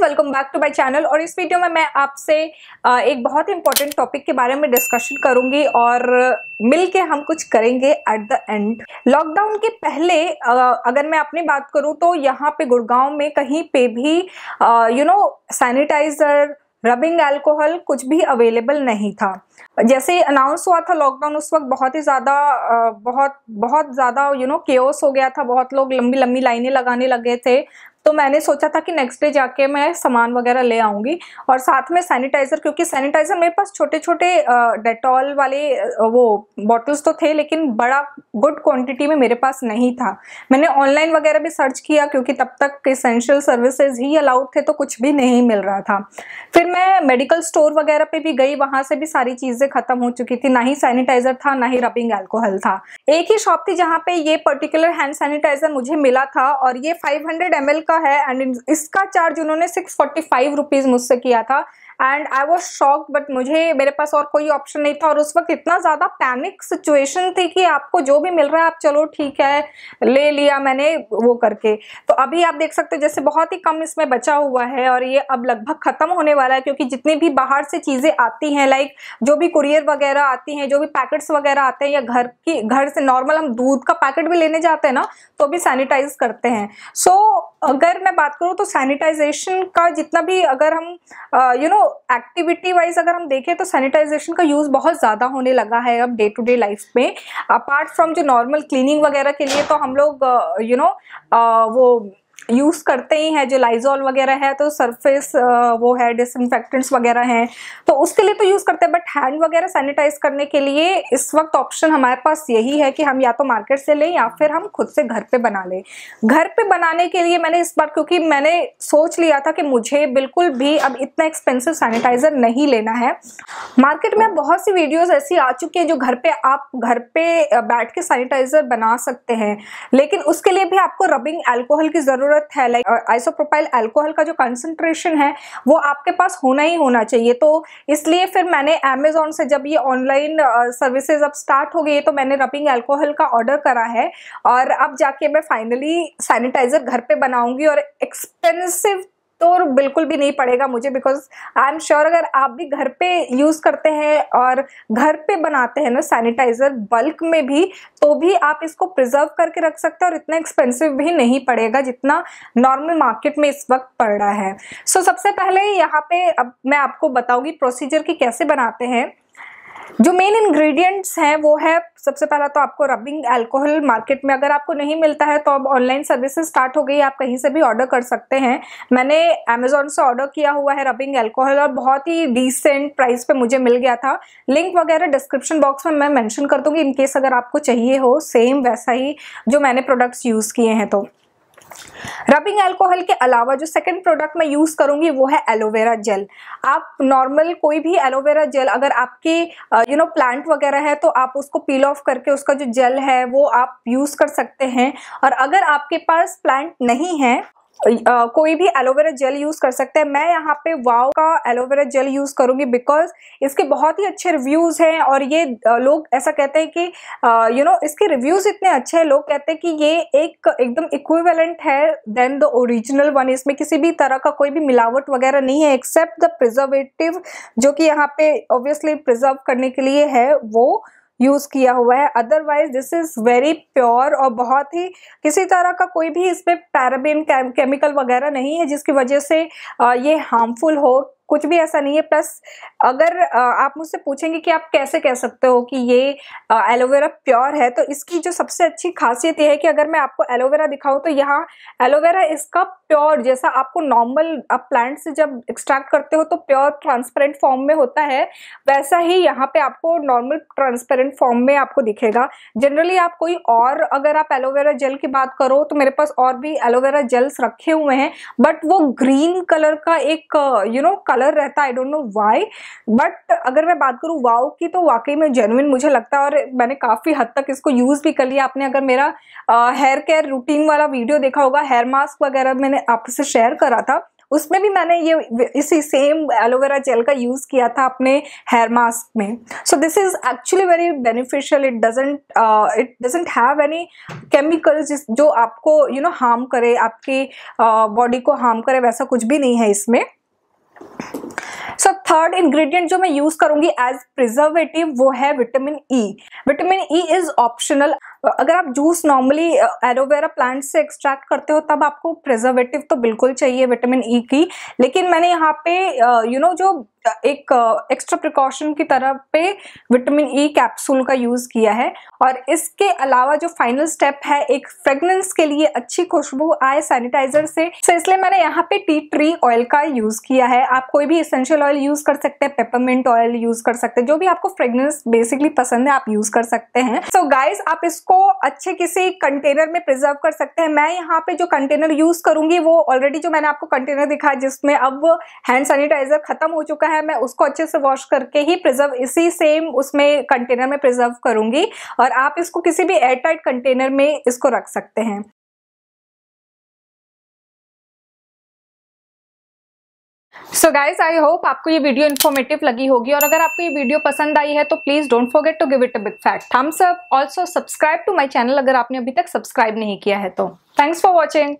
guys welcome back to my channel और इस video में मैं आपसे एक बहुत इंपॉर्टेंट टॉपिक के बारे में डिस्कशन करूंगी और मिलके हम कुछ करेंगे एट द एंड लॉकडाउन के पहले अगर मैं अपनी बात करूं तो यहाँ पे गुड़गांव में कहीं पे भी you know sanitiser rubbing alcohol कुछ भी अवेलेबल नहीं था जैसे अनाउंस हुआ था लॉकडाउन उस वक्त बहुत ही ज़्यादा बहुत बहुत ज़्यादा यू नो केओस हो गया था बहुत लोग लंबी लंबी लाइनें लगाने लगे थे तो मैंने सोचा था कि नेक्स्ट डे जाके मैं सामान वगैरह ले आऊँगी और साथ में सैनिटाइज़र क्योंकि सैनिटाइज़र मेरे पास छोटे छोटे डेटॉल वाले वो बॉटल्स तो थे लेकिन बड़ा गुड क्वांटिटी में मेरे पास नहीं था मैंने ऑनलाइन वगैरह भी सर्च किया क्योंकि तब तक इसेंशियल सर्विसेज ही अलाउड थे तो कुछ भी नहीं मिल रहा था फिर फिर मैं मेडिकल स्टोर वगैरह पे भी गई वहां से भी सारी चीजें खत्म हो चुकी थी ना ही सैनिटाइजर था ना ही रबिंग एल्कोहल था एक ही शॉप थी जहाँ पे ये पर्टिकुलर हैंड सैनिटाइजर मुझे मिला था और ये फाइव हंड्रेड का है एंड इसका चार्ज उन्होंने सिक्स फोर्टी फाइव रुपीज मुझसे किया था and I was shock but मुझे मेरे पास और कोई ऑप्शन नहीं था और उस वक्त इतना ज़्यादा पैनिक सिचुएशन थी कि आपको जो भी मिल रहा है आप चलो ठीक है ले लिया मैंने वो करके तो अभी आप देख सकते हो जैसे बहुत ही कम इसमें बचा हुआ है और ये अब लगभग ख़त्म होने वाला है क्योंकि जितनी भी बाहर से चीज़ें आती हैं लाइक जो भी कुरियर वगैरह आती हैं जो भी पैकेट्स वगैरह आते हैं या घर की घर से नॉर्मल हम दूध का पैकेट भी लेने जाते हैं ना तो भी सैनिटाइज करते हैं सो so, अगर मैं बात करूँ तो सैनिटाइजेशन का जितना भी अगर हम यू नो एक्टिविटी वाइज अगर हम देखें तो सैनिटाइजेशन का यूज़ बहुत ज़्यादा होने लगा है अब डे टू डे लाइफ में अपार्ट फ्रॉम जो नॉर्मल क्लीनिंग वगैरह के लिए तो हम लोग यू uh, नो uh, वो यूज़ करते ही हैं जो लाइजॉल वगैरह है तो सरफेस वो है डिसइनफेक्टेंट्स वगैरह हैं तो उसके लिए तो यूज़ करते हैं बट हैंड वगैरह सैनिटाइज करने के लिए इस वक्त ऑप्शन हमारे पास यही है कि हम या तो मार्केट से लें या फिर हम खुद से घर पे बना लें घर पे बनाने के लिए मैंने इस बार क्योंकि मैंने सोच लिया था कि मुझे बिल्कुल भी अब इतना एक्सपेंसिव सैनिटाइज़र नहीं लेना है मार्केट में बहुत सी वीडियोज़ ऐसी आ चुकी हैं जो घर पे आप घर पे बैठ के सैनिटाइज़र बना सकते हैं लेकिन उसके लिए भी आपको रबिंग एल्कोहल की ज़रूरत ज़रूरत है लाइक आइसोप्रोपाइल अल्कोहल का जो कंसंट्रेशन है वो आपके पास होना ही होना चाहिए तो इसलिए फिर मैंने अमेजोन से जब ये ऑनलाइन सर्विसेज अब स्टार्ट हो गई है तो मैंने रबिंग अल्कोहल का ऑर्डर करा है और अब जाके मैं फाइनली सैनिटाइज़र घर पर बनाऊंगी और एक्सपेंसिव तो बिल्कुल भी नहीं पड़ेगा मुझे बिकॉज आई एम श्योर अगर आप भी घर पे यूज़ करते हैं और घर पे बनाते हैं ना सैनिटाइज़र बल्क में भी तो भी आप इसको प्रिजर्व करके रख सकते हैं और इतना एक्सपेंसिव भी नहीं पड़ेगा जितना नॉर्मल मार्केट में इस वक्त पड़ रहा है सो so, सबसे पहले यहाँ पे अब मैं आपको बताऊँगी प्रोसीजर की कैसे बनाते हैं जो मेन इंग्रेडिएंट्स हैं वो है सबसे पहला तो आपको रबिंग अल्कोहल मार्केट में अगर आपको नहीं मिलता है तो अब ऑनलाइन सर्विसेज स्टार्ट हो गई आप कहीं से भी ऑर्डर कर सकते हैं मैंने अमेजोन से ऑर्डर किया हुआ है रबिंग अल्कोहल और बहुत ही डिसेंट प्राइस पे मुझे मिल गया था लिंक वगैरह डिस्क्रिप्शन बॉक्स में मैं मैंशन कर दूँगी इनकेस अगर आपको चाहिए हो सेम वैसा ही जो मैंने प्रोडक्ट्स यूज़ किए हैं तो रबिंग एल्कोहल के अलावा जो सेकेंड प्रोडक्ट मैं यूज़ करूँगी वो है एलोवेरा जेल आप नॉर्मल कोई भी एलोवेरा जेल अगर आपके यू नो प्लांट वगैरह है तो आप उसको पील ऑफ करके उसका जो जेल है वो आप यूज़ कर सकते हैं और अगर आपके पास प्लांट नहीं है कोई भी एलोवेरा जेल यूज़ कर सकते हैं मैं यहाँ पे वाव का एलोवेरा जेल यूज़ करूंगी बिकॉज इसके बहुत ही अच्छे रिव्यूज़ हैं और ये लोग ऐसा कहते हैं कि यू नो you know, इसके रिव्यूज़ इतने अच्छे हैं लोग कहते हैं कि ये एक एकदम इक्विवेलेंट है देन द ओरिजिनल वन इसमें किसी भी तरह का कोई भी मिलावट वगैरह नहीं है एक्सेप्ट द प्रिजर्वेटिव जो कि यहाँ पे ऑब्वियसली प्रिजर्व करने के लिए है वो यूज़ किया हुआ है otherwise this is very pure और बहुत ही किसी तरह का कोई भी इसमें पैराबिन केमिकल वगैरह नहीं है जिसकी वजह से ये हार्मफुल हो कुछ भी ऐसा नहीं है प्लस अगर आप मुझसे पूछेंगे कि आप कैसे कह सकते हो कि ये एलोवेरा प्योर है तो इसकी जो सबसे अच्छी खासियत यह है कि अगर मैं आपको एलोवेरा दिखाऊं तो यहाँ एलोवेरा इसका प्योर जैसा आपको नॉर्मल आप प्लांट से जब एक्सट्रैक्ट करते हो तो प्योर ट्रांसपेरेंट फॉर्म में होता है वैसा ही यहाँ पे आपको नॉर्मल ट्रांसपेरेंट फॉर्म में आपको दिखेगा जनरली आप कोई और अगर आप एलोवेरा जेल की बात करो तो मेरे पास और भी एलोवेरा जेल्स रखे हुए हैं बट वो ग्रीन कलर का एक यू नो कलर रहता I don't know why but अगर मैं बात करूँ वाओ की तो वाकई में जेनुइन मुझे लगता है और मैंने काफ़ी हद तक इसको यूज़ भी कर लिया आपने अगर मेरा हेयर केयर रूटीन वाला वीडियो देखा होगा हेयर मास्क वगैरह मैंने आपसे शेयर करा था उसमें भी मैंने ये इसी सेम एलोवेरा जेल का यूज़ किया था अपने हेयर मास्क में so this is actually very beneficial it doesn't it doesn't have any chemicals जो आपको यू नो हार्म करे आपके बॉडी uh, को हार्म करे वैसा कुछ भी नहीं है इसमें सो थर्ड इंग्रेडिएंट जो मैं यूज करूंगी एज प्रिजर्वेटिव वो है vitamin E vitamin E is optional अगर आप जूस नॉर्मली एलोवेरा प्लांट से एक्सट्रैक्ट करते हो तब आपको प्रिजर्वेटिव तो बिल्कुल चाहिए विटामिन ई e की लेकिन मैंने यहाँ पे यू नो जो एक एक्स्ट्रा प्रिकॉशन की तरह पे विटामिन ई e कैप्सूल का यूज़ किया है और इसके अलावा जो फाइनल स्टेप है एक फ्रेगनेंस के लिए अच्छी खुशबू आए सैनिटाइजर से तो इसलिए मैंने यहाँ पे टी ट्री ऑयल का यूज़ किया है आप कोई भी इसेंशियल ऑयल यूज़ कर सकते हैं पेपरमेंट ऑयल यूज़ कर सकते हैं जो भी आपको फ्रेगनेंस बेसिकली पसंद है आप यूज़ कर सकते हैं सो so गाइज आप इस इसको अच्छे किसी कंटेनर में प्रिजर्व कर सकते हैं मैं यहाँ पे जो कंटेनर यूज़ करूँगी वो ऑलरेडी जो मैंने आपको कंटेनर दिखाया जिसमें अब हैंड सैनिटाइजर ख़त्म हो चुका है मैं उसको अच्छे से वॉश करके ही प्रिजर्व इसी सेम उसमें कंटेनर में प्रिजर्व करूंगी और आप इसको किसी भी एयरटाइट कंटेनर में इसको रख सकते हैं सो गाइज आई होप आपको ये वीडियो इन्फॉर्मेटिव लगी होगी और अगर आपको ये वीडियो पसंद आई है तो please don't forget to give it a big fat thumbs up also subscribe to my channel अगर आपने अभी तक सब्सक्राइब नहीं किया है तो थैंक्स फॉर वॉचिंग